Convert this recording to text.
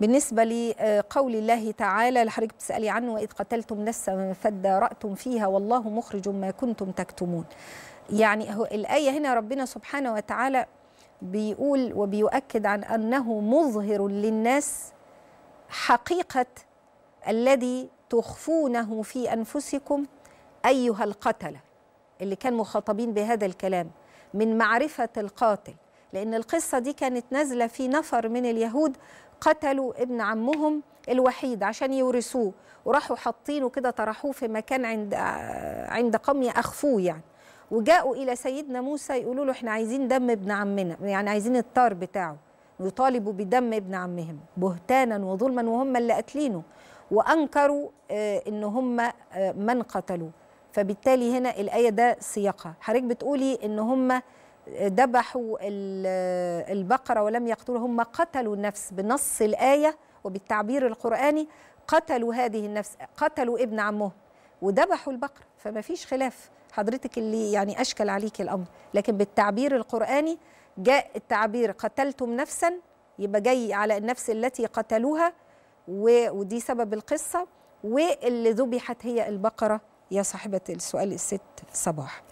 بالنسبة لقول الله تعالى لحضرتك بتسألي عنه وإذ قتلتم نفسا فادارأتم فيها والله مخرج ما كنتم تكتمون يعني هو الآية هنا ربنا سبحانه وتعالى بيقول وبيؤكد عن أنه مظهر للناس حقيقة الذي تخفونه في أنفسكم أيها القتلة اللي كان مخاطبين بهذا الكلام من معرفة القاتل لأن القصة دي كانت نازلة في نفر من اليهود قتلوا ابن عمهم الوحيد عشان يورثوه وراحوا حاطينه كده طرحوه في مكان عند عند قمي اخفوه يعني وجاءوا الى سيدنا موسى يقولوا له احنا عايزين دم ابن عمنا يعني عايزين الطار بتاعه يطالبوا بدم ابن عمهم بهتانا وظلما وهم اللي قاتلينه وانكروا آه، ان هم آه، من قتلوه فبالتالي هنا الايه ده سياقها حضرتك بتقولي ان هم ذبحوا البقرة ولم يقتلوا هم قتلوا النفس بنص الآية وبالتعبير القرآني قتلوا هذه النفس قتلوا ابن عمهم وذبحوا البقرة فما فيش خلاف حضرتك اللي يعني أشكل عليك الأمر لكن بالتعبير القرآني جاء التعبير قتلتم نفسا يبقى جاي على النفس التي قتلوها ودي سبب القصة واللي ذبحت هي البقرة يا صاحبة السؤال الست صباح